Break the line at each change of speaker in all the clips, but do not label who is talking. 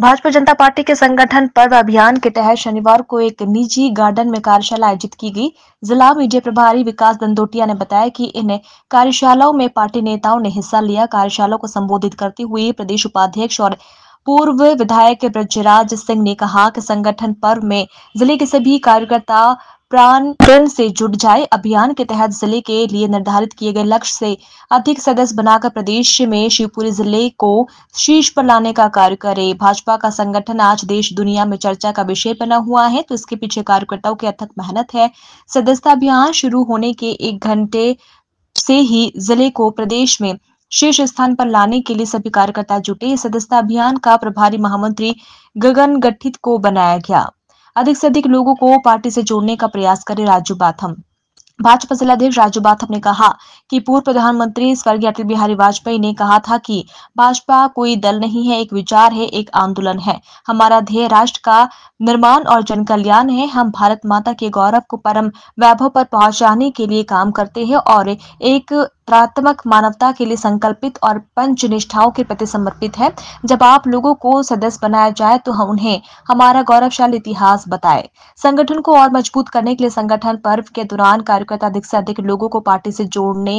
भाजपा जनता पार्टी के संगठन पर्व अभियान के तहत शनिवार को एक निजी गार्डन में कार्यशाला आयोजित की गई जिला मीडिया प्रभारी विकास दंदोटिया ने बताया कि इन कार्यशालाओं में पार्टी नेताओं ने हिस्सा लिया कार्यशाला को संबोधित करते हुए प्रदेश उपाध्यक्ष और पूर्व विधायक ब्रजराज सिंह ने कहा कि संगठन पर्व में जिले के सभी कार्यकर्ता प्राण से जुट जाए अभियान के तहत जिले के लिए निर्धारित किए गए लक्ष्य से अधिक सदस्य बनाकर प्रदेश में शिवपुरी जिले को शीर्ष पर लाने का कार्य करे भाजपा का संगठन आज देश दुनिया में चर्चा का विषय बना हुआ है तो इसके पीछे कार्यकर्ताओं की अथक मेहनत है सदस्यता अभियान शुरू होने के एक घंटे से ही जिले को प्रदेश में शीर्ष स्थान पर लाने के लिए सभी कार्यकर्ता जुटे सदस्यता अभियान का प्रभारी महामंत्री गगन गठित को बनाया गया अधिक से अधिक लोगों को पार्टी से जोड़ने का प्रयास करे राजू बाथम भाजपा जिलाध्यक्ष राजू बाथम ने कहा कि पूर्व प्रधानमंत्री स्वर्गीय अटल बिहारी वाजपेयी ने कहा था कि भाजपा कोई दल नहीं है एक विचार है एक आंदोलन है हमारा ध्येय राष्ट्र का निर्माण और जन कल्याण है हम भारत माता के गौरव को परम वैभव पर पहुंचाने के लिए काम करते हैं और एक सकारात्मक मानवता के लिए संकल्पित और पंच निष्ठाओं के प्रति समर्पित है जब आप लोगों को सदस्य बनाया जाए तो हम उन्हें हमारा गौरवशाली इतिहास बताए संगठन को और मजबूत करने के लिए संगठन पर्व के दौरान कार्यकर्ता अधिक से अधिक लोगों को पार्टी से जोड़ने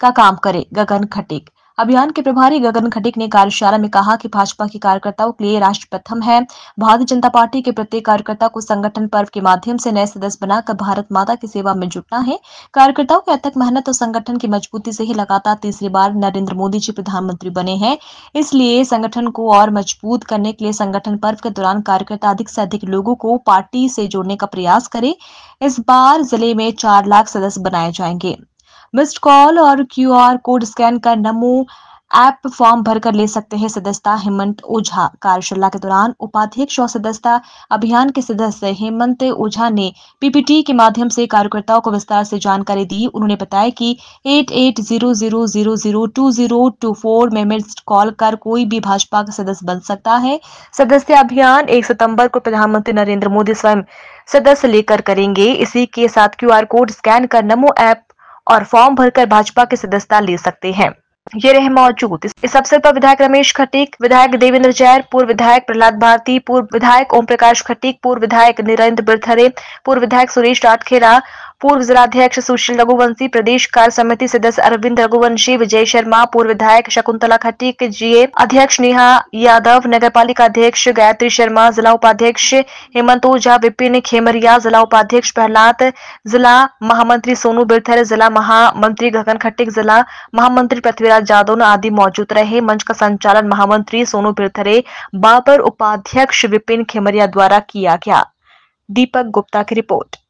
का काम करे गगन खटिक अभियान के प्रभारी गगन खटिक ने कार्यशाला में कहा कि भाजपा के कार्यकर्ताओं के लिए राष्ट्र प्रथम है भारतीय जनता पार्टी के प्रत्येक कार्यकर्ता को संगठन पर्व के माध्यम से नए सदस्य बनाकर भारत माता की सेवा में जुटना है कार्यकर्ताओं की अथक मेहनत और संगठन की मजबूती से ही लगातार तीसरी बार नरेंद्र मोदी जी प्रधानमंत्री बने हैं इसलिए संगठन को और मजबूत करने के लिए संगठन पर्व के दौरान कार्यकर्ता अधिक से अधिक लोगों को पार्टी से जोड़ने का प्रयास करें इस बार जिले में चार लाख सदस्य बनाए जाएंगे मिस्ड कॉल और क्यूआर कोड स्कैन कर नमो ऐप फॉर्म भरकर ले सकते हैं सदस्यता हेमंत ओझा कार्यशाला के दौरान उपाध्यक्ष और सदस्यता अभियान के सदस्य हेमंत ओझा ने पीपीटी के माध्यम से कार्यकर्ताओं को विस्तार से जानकारी दी उन्होंने बताया कि 8800002024 में मिस्ड कॉल कर कोई भी भाजपा का सदस्य बन सकता है सदस्य अभियान एक सितम्बर को प्रधानमंत्री नरेंद्र मोदी स्वयं सदस्य लेकर करेंगे इसी के साथ क्यू कोड स्कैन कर नमो ऐप और फॉर्म भरकर भाजपा की सदस्यता ले सकते हैं ये रहे मौजूद इस अवसर पर विधायक रमेश खटीक विधायक देवेंद्र जैन पूर्व विधायक प्रहलाद भारती पूर्व विधायक ओम प्रकाश खटीक पूर्व विधायक निरेंद्र बिरथरे पूर्व विधायक सुरेश राठखेड़ा पूर्व जिलाध्यक्ष सुशील रघुवंशी प्रदेश कार्य समिति सदस्य अरविंद रघुवंशी विजय शर्मा पूर्व विधायक शकुंतला खटीक जीए अध्यक्ष नेहा यादव नगर अध्यक्ष गायत्री शर्मा जिला उपाध्यक्ष हेमंत ओझा विपिन खेमरिया जिला उपाध्यक्ष प्रहलाद जिला महामंत्री सोनू बिरथर जिला महामंत्री गगन खट्टिक जिला महामंत्री पृथ्वीराज जादव आदि मौजूद रहे मंच का संचालन महामंत्री सोनू बिरथरे बाबर उपाध्यक्ष विपिन खेमरिया द्वारा किया गया दीपक गुप्ता की रिपोर्ट